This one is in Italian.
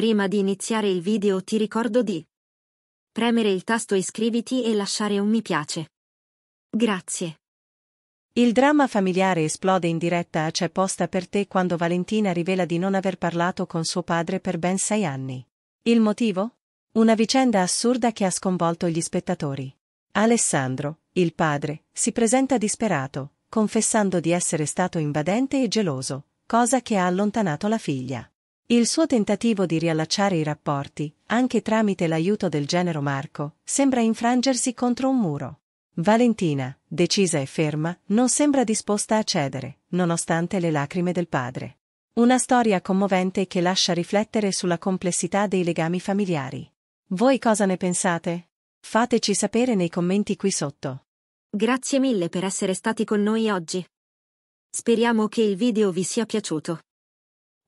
Prima di iniziare il video ti ricordo di premere il tasto iscriviti e lasciare un mi piace. Grazie. Il dramma familiare esplode in diretta a C'è posta per te quando Valentina rivela di non aver parlato con suo padre per ben sei anni. Il motivo? Una vicenda assurda che ha sconvolto gli spettatori. Alessandro, il padre, si presenta disperato, confessando di essere stato invadente e geloso, cosa che ha allontanato la figlia. Il suo tentativo di riallacciare i rapporti, anche tramite l'aiuto del genero Marco, sembra infrangersi contro un muro. Valentina, decisa e ferma, non sembra disposta a cedere, nonostante le lacrime del padre. Una storia commovente che lascia riflettere sulla complessità dei legami familiari. Voi cosa ne pensate? Fateci sapere nei commenti qui sotto. Grazie mille per essere stati con noi oggi. Speriamo che il video vi sia piaciuto.